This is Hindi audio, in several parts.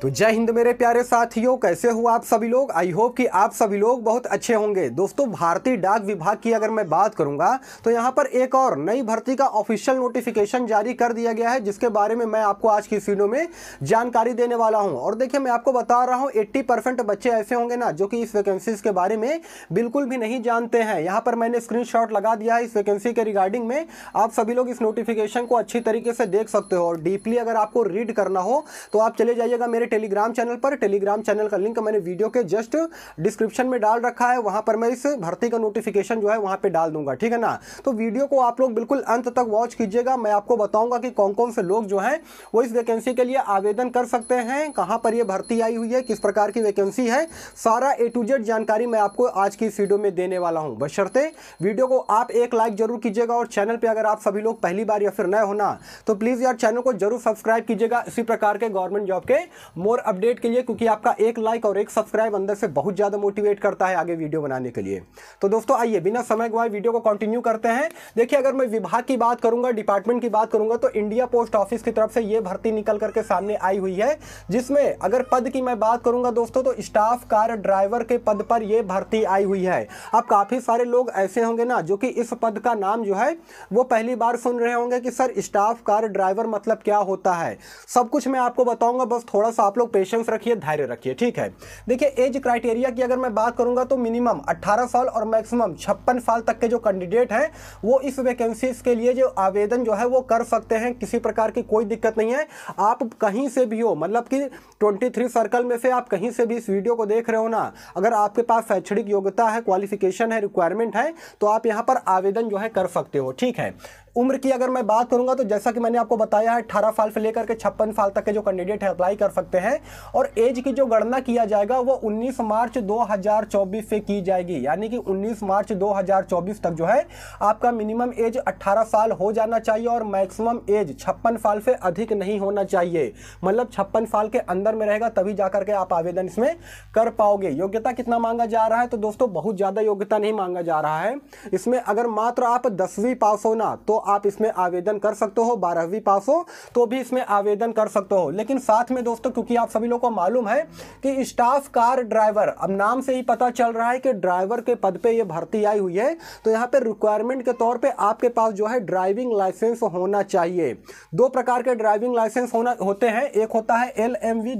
तो जय हिंद मेरे प्यारे साथियों कैसे हो आप सभी लोग आई होप कि आप सभी लोग बहुत अच्छे होंगे दोस्तों भारतीय डाक विभाग की अगर मैं बात करूंगा तो यहां पर एक और नई भर्ती का ऑफिशियल नोटिफिकेशन जारी कर दिया गया है जिसके बारे में मैं आपको आज की इस वीडियो में जानकारी देने वाला हूं और देखिए मैं आपको बता रहा हूँ एट्टी बच्चे ऐसे होंगे ना जो कि इस वैकेंसीज के बारे में बिल्कुल भी नहीं जानते हैं यहाँ पर मैंने स्क्रीन लगा दिया है इस वैकेंसी के रिगार्डिंग में आप सभी लोग इस नोटिफिकेशन को अच्छी तरीके से देख सकते हो और डीपली अगर आपको रीड करना हो तो आप चले जाइएगा मेरे मेरे टेलीग्राम चैनल पर टेलीग्राम चैनल का लिंक मैंने वीडियो के जस्ट डिस्क्रिप्शन में डाल रखा है वहां पर मैं इस भर्ती का नोटिफिकेशन जो है वहां पर डाल दूंगा ठीक है ना तो वीडियो को आप लोग बिल्कुल अंत तक वॉच कीजिएगा मैं आपको बताऊंगा कि कौन कौन से लोग जो है वो इस वैकेंसी के लिए आवेदन कर सकते हैं कहाँ पर यह भर्ती आई हुई है किस प्रकार की वैकेंसी है सारा ए टू जेड जानकारी मैं आपको आज की इस वीडियो में देने वाला हूँ बशर्ते वीडियो को आप एक लाइक जरूर कीजिएगा और चैनल पर अगर आप सभी लोग पहली बार या फिर नए होना तो प्लीज़ यार चैनल को जरूर सब्सक्राइब कीजिएगा इसी प्रकार के गवर्नमेंट जॉब के मोर अपडेट के लिए क्योंकि आपका एक लाइक और एक सब्सक्राइब अंदर से बहुत ज़्यादा मोटिवेट करता है आगे वीडियो बनाने के लिए तो दोस्तों आइए बिना समय गवाए वीडियो को कंटिन्यू करते हैं देखिए अगर मैं विभाग की बात करूंगा डिपार्टमेंट की बात करूंगा तो इंडिया पोस्ट ऑफिस की तरफ से ये भर्ती निकल करके सामने आई हुई है जिसमें अगर पद की मैं बात करूंगा दोस्तों तो स्टाफ कार ड्राइवर के पद पर यह भर्ती आई हुई है अब काफ़ी सारे लोग ऐसे होंगे ना जो कि इस पद का नाम जो है वो पहली बार सुन रहे होंगे कि सर स्टाफ कार ड्राइवर मतलब क्या होता है सब कुछ मैं आपको बताऊंगा बस थोड़ा सा आप लोग पेशेंस रखिए धैर्य रखिए ठीक है देखिए एज क्राइटेरिया की अगर मैं बात करूंगा तो मिनिमम 18 साल और मैक्सिमम छप्पन साल तक के जो कैंडिडेट हैं वो इस वैकेंसीज के लिए जो आवेदन जो है वो कर सकते हैं किसी प्रकार की कोई दिक्कत नहीं है आप कहीं से भी हो मतलब कि ट्वेंटी सर्कल में से आप कहीं से भी इस वीडियो को देख रहे हो ना अगर आपके पास शैक्षणिक योग्यता है क्वालिफिकेशन है रिक्वायरमेंट है तो आप यहाँ पर आवेदन जो है कर सकते हो ठीक है उम्र की अगर मैं बात करूंगा तो जैसा कि मैंने आपको बताया है अठारह साल से लेकर के छप्पन साल तक के जो कैंडिडेट है अप्लाई कर सकते हैं और एज की जो गणना किया जाएगा वो 19 मार्च 2024 से की जाएगी यानी कि 19 मार्च 2024 तक जो है आपका मिनिमम एज 18 साल हो जाना चाहिए और मैक्सिमम एज छप्पन साल से अधिक नहीं होना चाहिए मतलब छप्पन साल के अंदर में रहेगा तभी जा करके आप आवेदन इसमें कर पाओगे योग्यता कितना मांगा जा रहा है तो दोस्तों बहुत ज़्यादा योग्यता नहीं मांगा जा रहा है इसमें अगर मात्र आप दसवीं पास होना तो आप इसमें आवेदन कर सकते हो बारहवीं पास हो तो भी इसमें आवेदन कर सकते हो लेकिन साथ में दोस्तों क्योंकि आप सभी लोगों को मालूम है कि स्टाफ कार ड्राइवर अब नाम से ही पता चल रहा है कि ड्राइवर के पद पर यह भर्ती आई हुई है तो यहाँ पर रिक्वायरमेंट के तौर पर आपके पास जो है ड्राइविंग लाइसेंस होना चाहिए दो प्रकार के ड्राइविंग लाइसेंस होना होते हैं एक होता है एल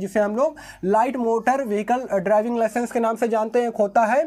जिसे हम लोग light motor vehicle driving licence के नाम से जानते हैं एक होता है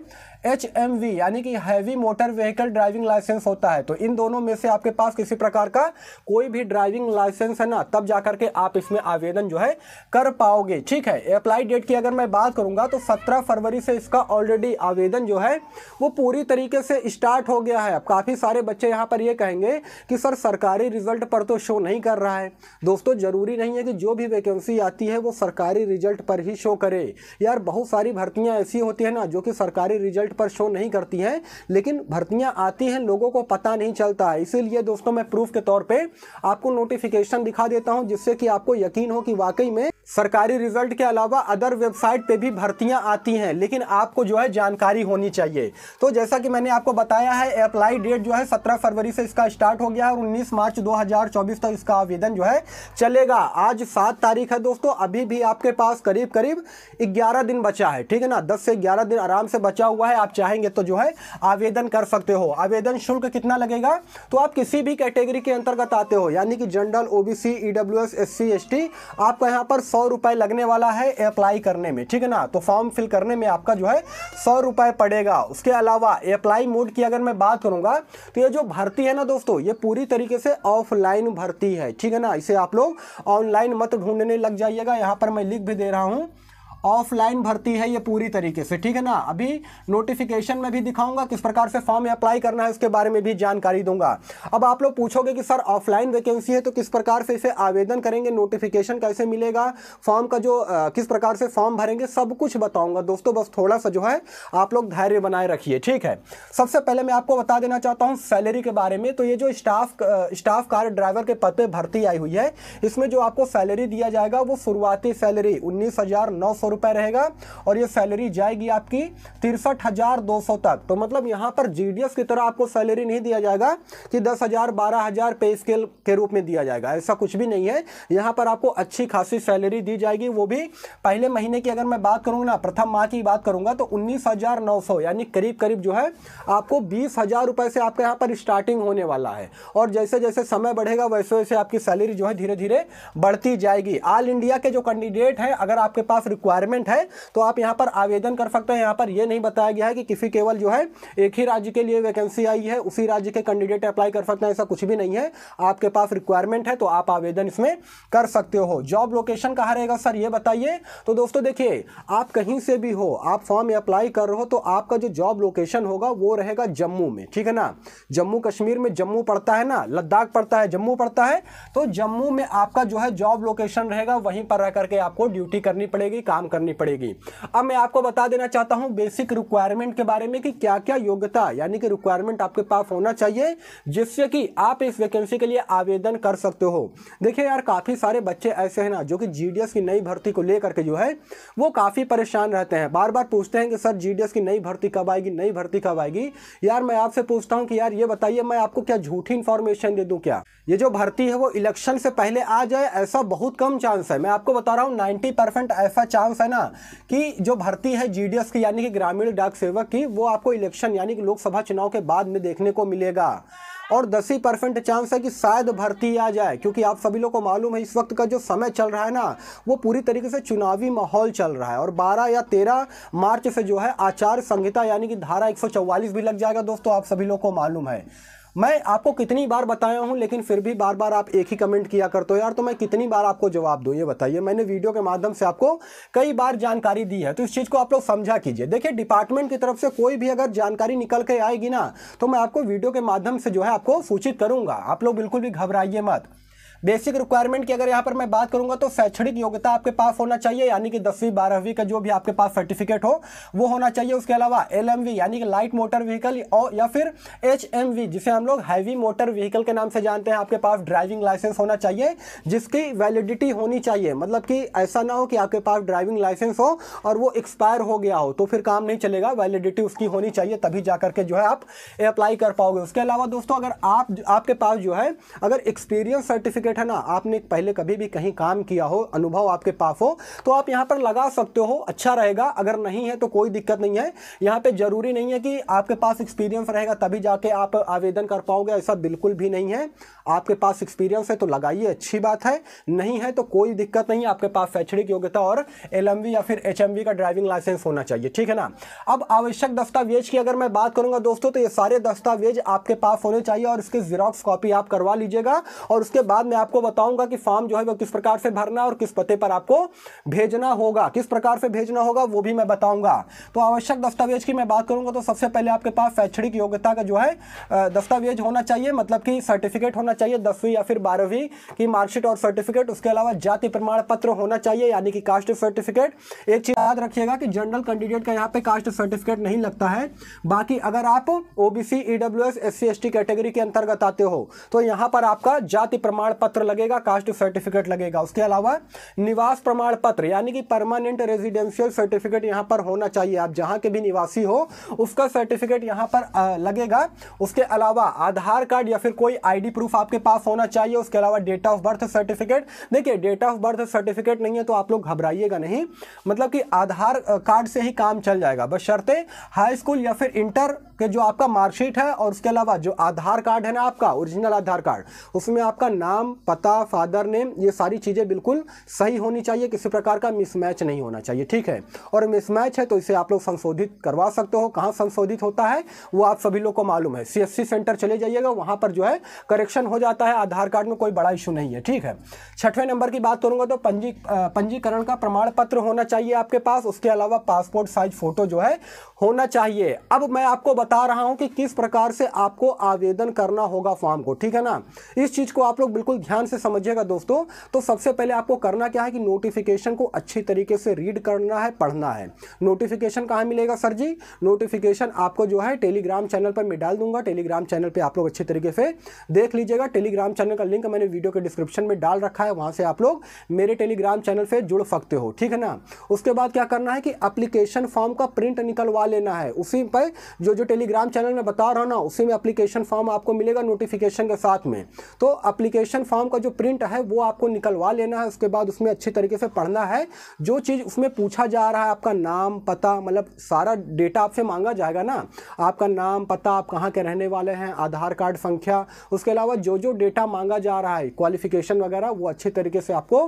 एच यानी कि heavy motor vehicle driving licence होता है तो इन दोनों में से आपके पास किसी प्रकार का कोई भी ड्राइविंग लाइसेंस है ना तब जाकर के आप इसमें आवेदन जो है कर पाओगे ठीक है अप्लाई डेट की अगर मैं बात करूंगा तो 17 फरवरी से इसका ऑलरेडी आवेदन जो है वो पूरी तरीके से स्टार्ट हो गया है अब काफ़ी सारे बच्चे यहाँ पर ये कहेंगे कि सर सरकारी रिजल्ट पर तो शो नहीं कर रहा है दोस्तों ज़रूरी नहीं है कि जो भी वैकेंसी आती है वो सरकारी रिजल्ट पर ही शो करे यार बहुत सारी भर्तियाँ ऐसी होती है ना जो कि सरकारी रिजल्ट रिजल्ट पर शो नहीं करती हैं लेकिन भर्तियां आती हैं लोगों को पता नहीं चलता है इसीलिए दोस्तों मैं प्रूफ के तौर पे आपको नोटिफिकेशन दिखा देता हूं जिससे कि आपको यकीन हो कि वाकई में सरकारी रिजल्ट के अलावा अदर वेबसाइट पे भी भर्तियां आती हैं लेकिन आपको जो है जानकारी होनी चाहिए तो जैसा कि मैंने आपको बताया है अप्लाई डेट जो है 17 फरवरी से इसका स्टार्ट हो गया है और 19 मार्च 2024 तक इसका आवेदन जो है चलेगा आज सात तारीख है दोस्तों अभी भी आपके पास करीब करीब ग्यारह दिन बचा है ठीक है ना दस से ग्यारह दिन आराम से बचा हुआ है आप चाहेंगे तो जो है आवेदन कर सकते हो आवेदन शुल्क कितना लगेगा तो आप किसी भी कैटेगरी के अंतर्गत आते हो यानी कि general OBC EWS SC ST आपका यहाँ पर सौ रुपए लगने वाला है अप्लाई करने में ठीक है ना तो फॉर्म फिल करने में आपका जो है सौ रुपए पड़ेगा उसके अलावा अप्लाई मोड की अगर मैं बात करूंगा तो ये जो भर्ती है ना दोस्तों ये पूरी तरीके से ऑफलाइन भर्ती है ठीक है ना इसे आप लोग ऑनलाइन मत ढूंढने लग जाइएगा यहाँ पर मैं लिख भी दे रहा हूँ ऑफलाइन भर्ती है ये पूरी तरीके से ठीक है ना अभी नोटिफिकेशन में भी दिखाऊंगा किस प्रकार से फॉर्म अप्लाई करना है उसके बारे में भी जानकारी दूंगा अब आप लोग पूछोगे कि सर ऑफलाइन वैकेंसी है तो किस प्रकार से इसे आवेदन करेंगे नोटिफिकेशन कैसे मिलेगा फॉर्म का जो आ, किस प्रकार से फॉर्म भरेंगे सब कुछ बताऊंगा दोस्तों बस थोड़ा सा जो है आप लोग धैर्य बनाए रखिए ठीक है सबसे पहले मैं आपको बता देना चाहता हूँ सैलरी के बारे में तो ये जो स्टाफ स्टाफ कार ड्राइवर के पद पर भर्ती आई हुई है इसमें जो आपको सैलरी दिया जाएगा वो शुरुआती सैलरी उन्नीस हज़ार नौ सौ सौ रुपए रहेगा और ये सैलरी जाएगी आपकी तिरसठ हज़ार दो सौ तक तो मतलब यहां पर जीडीएस की तरह आपको सैलरी नहीं दिया जाएगा कि दस हज़ार बारह हज़ार पे स्केल के रूप में दिया जाएगा ऐसा कुछ भी नहीं है यहां पर आपको अच्छी खासी सैलरी दी जाएगी वो भी पहले महीने की अगर मैं बात करूँगा ना प्रथम माह की बात करूंगा तो उन्नीस हज़ार नौ सौ यानी करीब करीब जो है आपको बीस हज़ार रुपये से आपके यहाँ पर स्टार्टिंग होने वाला है और जैसे जैसे समय बढ़ेगा वैसे वैसे आपकी सैलरी जो है धीरे धीरे बढ़ती जाएगी ऑल इंडिया के जो कैंडिडेट हैं अगर आपके पास रिक्वायर रिक्वायरमेंट है तो आप यहाँ पर आवेदन कर सकते हैं यहाँ पर यह नहीं बताया गया है कि किसी केवल जो है एक ही राज्य के लिए वैकेंसी आई है उसी राज्य के कैंडिडेट अप्लाई कर सकते हैं ऐसा कुछ भी नहीं है आपके पास रिक्वायरमेंट है तो आप आवेदन इसमें कर सकते हो जॉब लोकेशन कहाँ रहेगा सर ये बताइए तो दोस्तों देखिए आप कहीं से भी हो आप फॉर्म में अप्लाई कर रहे हो तो आपका जो जॉब लोकेशन होगा वो रहेगा जम्मू में ठीक है ना जम्मू कश्मीर में जम्मू पड़ता है ना लद्दाख पड़ता है जम्मू पड़ता है तो जम्मू में आपका जो है जॉब लोकेशन रहेगा वहीं पर रह करके आपको ड्यूटी करनी पड़ेगी काम करनी पड़ेगी अब मैं आपको बता देना चाहता हूं बेसिक रिक्वायरमेंट के बारे में कि क्या क्या योग्यता यानी कि रिक्वायरमेंट आपके पास होना चाहिए जिससे कि आप इस वैकेंसी के लिए आवेदन कर सकते हो देखिए यार काफ़ी सारे बच्चे ऐसे हैं ना जो कि जी की नई भर्ती को लेकर के जो है वो काफ़ी परेशान रहते हैं बार बार पूछते हैं कि सर जी की नई भर्ती कब आएगी नई भर्ती कब आएगी यार मैं आपसे पूछता हूँ कि यार ये बताइए मैं आपको क्या झूठी इन्फॉर्मेशन दे दूँ क्या ये जो भर्ती है वो इलेक्शन से पहले आ जाए ऐसा बहुत कम चांस है मैं आपको बता रहा हूँ नाइन्टी ऐसा चांस है ना कि जो भर्ती है जीडीएस की यानी कि ग्रामीण डाक सेवक की वो आपको इलेक्शन यानी कि लोकसभा चुनाव के बाद में देखने को मिलेगा और दस ही परसेंट चांस है कि शायद भर्ती आ जाए क्योंकि आप सभी लोगों को मालूम है इस वक्त का जो समय चल रहा है ना वो पूरी तरीके से चुनावी माहौल चल रहा है और 12 या 13 मार्च से जो है आचार संहिता यानी कि धारा 144 भी लग जाएगा दोस्तों आप सभी लोगों को मालूम है मैं आपको कितनी बार बताया हूं लेकिन फिर भी बार बार आप एक ही कमेंट किया करते हो यार तो मैं कितनी बार आपको जवाब दूं ये बताइए मैंने वीडियो के माध्यम से आपको कई बार जानकारी दी है तो इस चीज़ को आप लोग समझा कीजिए देखिए डिपार्टमेंट की तरफ से कोई भी अगर जानकारी निकल के आएगी ना तो मैं आपको वीडियो के माध्यम से जो है आपको सूचित करूँगा आप लोग बिल्कुल भी घबराइए मत बेसिक रिक्वायरमेंट की अगर यहाँ पर मैं बात करूंगा तो शैक्षणिक योग्यता आपके पास होना चाहिए यानी कि दसवीं बारहवीं का जो भी आपके पास सर्टिफिकेट हो वो होना चाहिए उसके अलावा एल यानी कि लाइट मोटर व्हीकल और या फिर एच जिसे हम लोग हैवी मोटर व्हीकल के नाम से जानते हैं आपके पास ड्राइविंग लाइसेंस होना चाहिए जिसकी वैलिडिटी होनी चाहिए मतलब कि ऐसा ना हो कि आपके पास ड्राइविंग लाइसेंस हो और वो एक्सपायर हो गया हो तो फिर काम नहीं चलेगा वैलिडिटी उसकी होनी चाहिए तभी जा करके जो है आप अप्लाई कर पाओगे उसके अलावा दोस्तों अगर आप आपके पास जो है अगर एक्सपीरियंस सर्टिफिकेट सर्टिफिकेट है ना आपने पहले कभी भी कहीं काम किया हो अनुभव आपके पास हो तो आप यहाँ पर लगा सकते हो अच्छा रहेगा अगर नहीं है तो कोई दिक्कत नहीं है यहाँ पर ज़रूरी नहीं है कि आपके पास एक्सपीरियंस रहेगा तभी जाके आप आवेदन कर पाओगे ऐसा बिल्कुल भी नहीं है आपके पास एक्सपीरियंस है तो लगाइए अच्छी बात है नहीं है तो कोई दिक्कत नहीं है आपके पास शैक्षणिक योग्यता और एल या फिर एच का ड्राइविंग लाइसेंस होना चाहिए ठीक है ना अब आवश्यक दस्तावेज की अगर मैं बात करूंगा दोस्तों तो ये सारे दस्तावेज आपके पास होने चाहिए और इसके जीरोक्स कॉपी आप करवा लीजिएगा और उसके बाद में आपको बताऊंगा कि फॉर्म जो है वो किस प्रकार से भरना और किस पते पर आपको भेजना होगा किस प्रकार से भेजना होगा वो भी मैं बताऊंगा तो आवश्यक दस्तावेज की मैं बात करूंगा तो सबसे पहले आपके पास शैक्षणिक योग्यता का जो है दस्तावेज होना चाहिए मतलब कि सर्टिफिकेट होना चाहिए दसवीं या फिर बारहवीं की मार्कशीट और सर्टिफिकेट उसके अलावा जाति प्रमाण पत्र होना चाहिए यानी कि कास्ट सर्टिफिकेट एक चीज याद रखिएगा कि जनरल कैंडिडेट का यहाँ पे कास्ट सर्टिफिकेट नहीं लगता है बाकी अगर आप ओबीसी ईडब्ल्यू एस कैटेगरी के अंतर्गत आते हो तो यहाँ पर आपका जाति प्रमाण पत्र पत्र लगेगा कास्ट सर्टिफिकेट लगेगा उसके अलावा निवास प्रमाण पत्र यानी कि परमानेंट रेजिडेंशियल सर्टिफिकेट यहाँ पर होना चाहिए आप जहाँ के भी निवासी हो उसका सर्टिफिकेट यहाँ पर लगेगा उसके अलावा आधार कार्ड या फिर कोई आईडी प्रूफ आपके पास होना चाहिए उसके अलावा डेट ऑफ बर्थ सर्टिफिकेट देखिए डेट ऑफ बर्थ सर्टिफिकेट नहीं है तो आप लोग घबराइएगा नहीं मतलब कि आधार कार्ड से ही काम चल जाएगा बस शर्ते हाई स्कूल या फिर इंटर के जो आपका मार्कशीट है और उसके अलावा जो आधार कार्ड है ना आपका ओरिजिनल आधार कार्ड उसमें आपका नाम पता फादर नेम ये सारी चीज़ें बिल्कुल सही होनी चाहिए किसी प्रकार का मिसमैच नहीं होना चाहिए ठीक है और मिसमैच है तो इसे आप लोग संशोधित करवा सकते हो कहाँ संशोधित होता है वो आप सभी लोग को मालूम है सी सेंटर चले जाइएगा वहाँ पर जो है करेक्शन हो जाता है आधार कार्ड में कोई बड़ा इशू नहीं है ठीक है छठवें नंबर की बात करूँगा तो पंजी पंजीकरण का प्रमाण पत्र होना चाहिए आपके पास उसके अलावा पासपोर्ट साइज फ़ोटो जो है होना चाहिए अब मैं आपको बता रहा हूँ कि किस प्रकार से आपको आवेदन करना होगा फॉर्म को ठीक है ना इस चीज़ को आप लोग बिल्कुल ध्यान से समझिएगा दोस्तों तो सबसे पहले आपको करना क्या है कि नोटिफिकेशन को अच्छी तरीके से रीड करना है पढ़ना है नोटिफिकेशन कहाँ मिलेगा सर जी नोटिफिकेशन आपको जो है टेलीग्राम चैनल पर मैं डाल दूंगा टेलीग्राम चैनल पर आप लोग अच्छे तरीके से देख लीजिएगा टेलीग्राम चैनल का लिंक मैंने वीडियो के डिस्क्रिप्शन में डाल रखा है वहाँ से आप लोग मेरे टेलीग्राम चैनल से जुड़ सकते हो ठीक है ना उसके बाद क्या करना है कि अप्लीकेशन फॉर्म का प्रिंट निकलवा लेना है उसी पर जो जो टेलीग्राम चैनल में बता रहा हूँ ना उसी में अप्लीकेशन फॉर्म आपको मिलेगा नोटिफिकेशन के साथ में तो अप्लीकेशन फॉर्म फॉर्म का जो प्रिंट है वो आपको निकलवा लेना है उसके बाद उसमें अच्छे तरीके से पढ़ना है जो चीज़ उसमें पूछा जा रहा है आपका नाम पता मतलब सारा डेटा आपसे मांगा जाएगा ना आपका नाम पता आप कहाँ के रहने वाले हैं आधार कार्ड संख्या उसके अलावा जो जो डेटा मांगा जा रहा है क्वालिफिकेशन वगैरह वो अच्छे तरीके से आपको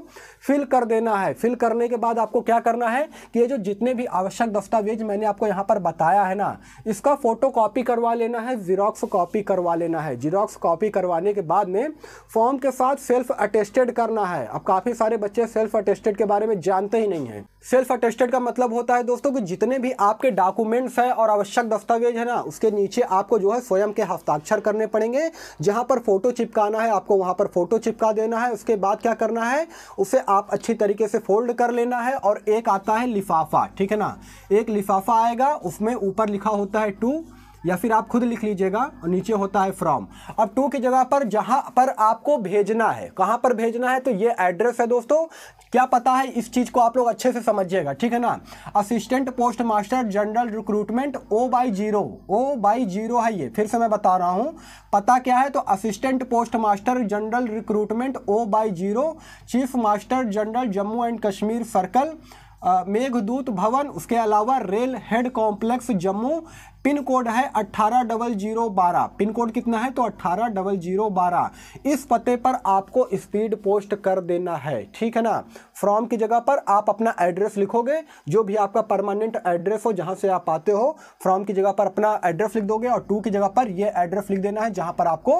फिल कर देना है फिल करने के बाद आपको क्या करना है कि ये जो जितने भी आवश्यक दस्तावेज मैंने आपको यहाँ पर बताया है ना इसका फ़ोटो कॉपी करवा लेना है ज़ीरोक्स कॉपी करवा लेना है जीरोक्स कॉपी करवाने के बाद में फॉर्म के साथ सेल्फ अटेस्टेड करना है अब काफ़ी सारे बच्चे सेल्फ अटेस्टेड के बारे में जानते ही नहीं है सेल्फ अटेस्टेड का मतलब होता है दोस्तों कि जितने भी आपके डॉक्यूमेंट्स हैं और आवश्यक दस्तावेज है ना उसके नीचे आपको जो है स्वयं के हस्ताक्षर करने पड़ेंगे जहां पर फोटो चिपकाना है आपको वहां पर फोटो चिपका देना है उसके बाद क्या करना है उसे आप अच्छी तरीके से फोल्ड कर लेना है और एक आता है लिफाफा ठीक है ना एक लिफाफा आएगा उसमें ऊपर लिखा होता है टू या फिर आप खुद लिख लीजिएगा और नीचे होता है फ्रॉम अब टू की जगह पर जहाँ पर आपको भेजना है कहाँ पर भेजना है तो ये एड्रेस है दोस्तों क्या पता है इस चीज़ को आप लोग अच्छे से समझिएगा ठीक है ना assistant post master general recruitment O by zero O by zero है ये फिर से मैं बता रहा हूँ पता क्या है तो assistant post master general recruitment O by zero chief master general Jammu and Kashmir circle Meghdoot Bhavan उसके अलावा rail head complex Jammu pin code है अट्ठारह डबल जीरो बारह पिन कोड कितना है तो अट्ठारह डबल जीरो बारह इस पते पर आपको स्पीड पोस्ट कर देना है ठीक है ना फ्रॉम की जगह पर आप अपना एड्रेस लिखोगे जो भी आपका परमानेंट एड्रेस हो जहाँ से आप आते हो फ्रॉम की जगह पर अपना एड्रेस लिख दोगे और टू की जगह पर यह एड्रेस लिख देना है जहाँ पर आपको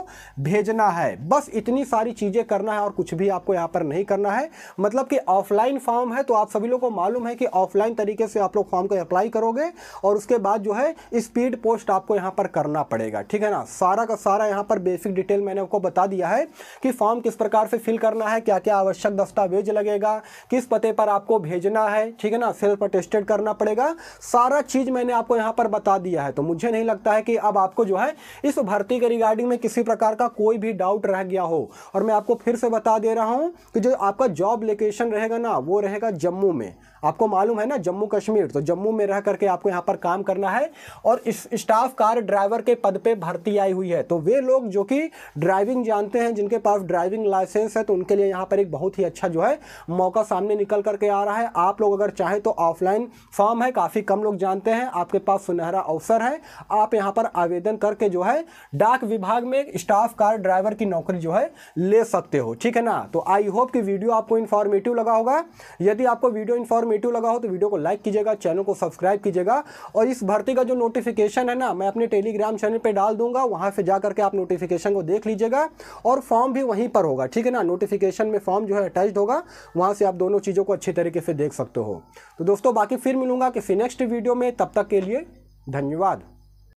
भेजना है बस इतनी सारी चीज़ें करना है और कुछ भी आपको यहाँ पर नहीं करना है मतलब कि ऑफलाइन फॉर्म है तो आप सभी लोग को मालूम है कि ऑफलाइन तरीके से आप लोग फॉर्म को अप्लाई करोगे और उसके बाद जो है इस स्पीड पोस्ट आपको यहाँ पर करना पड़ेगा ठीक है ना सारा का सारा यहाँ पर बेसिक डिटेल मैंने आपको बता दिया है कि फॉर्म किस प्रकार से फिल करना है क्या क्या आवश्यक दस्तावेज लगेगा किस पते पर आपको भेजना है ठीक है ना सेल्फ अटेस्टेड करना पड़ेगा सारा चीज़ मैंने आपको यहाँ पर बता दिया है तो मुझे नहीं लगता है कि अब आपको जो है इस भर्ती के रिगार्डिंग में किसी प्रकार का कोई भी डाउट रह गया हो और मैं आपको फिर से बता दे रहा हूँ कि जो आपका जॉब लोकेशन रहेगा ना वो रहेगा जम्मू में आपको मालूम है ना जम्मू कश्मीर तो जम्मू में रह करके आपको यहाँ पर काम करना है और स्टाफ कार ड्राइवर के पद पे भर्ती आई हुई है तो वे लोग जो कि ड्राइविंग जानते हैं जिनके पास ड्राइविंग लाइसेंस है तो उनके लिए यहाँ पर एक बहुत ही अच्छा जो है मौका सामने निकल करके आ रहा है आप लोग अगर चाहें तो ऑफलाइन फॉर्म है काफ़ी कम लोग जानते हैं आपके पास सुनहरा अवसर है आप यहाँ पर आवेदन करके जो है डाक विभाग में स्टाफ कार ड्राइवर की नौकरी जो है ले सकते हो ठीक है ना तो आई होप कि वीडियो आपको इन्फॉर्मेटिव लगा होगा यदि आपको वीडियो इन्फॉर्मेटिव लगा हो तो वीडियो को लाइक कीजिएगा चैनल को सब्सक्राइब कीजिएगा और इस भर्ती का जो नोटिफिकेशन नोटिफिकेशन है ना मैं अपने टेलीग्राम चैनल पे डाल दूंगा वहां से जा करके आप नोटिफिकेशन को देख लीजिएगा और फॉर्म भी वहीं पर होगा ठीक है ना नोटिफिकेशन में फॉर्म जो है अटैच होगा वहाँ से आप दोनों चीज़ों को अच्छे तरीके से देख सकते हो तो दोस्तों बाकी फिर मिलूंगा किसी नेक्स्ट वीडियो में तब तक के लिए धन्यवाद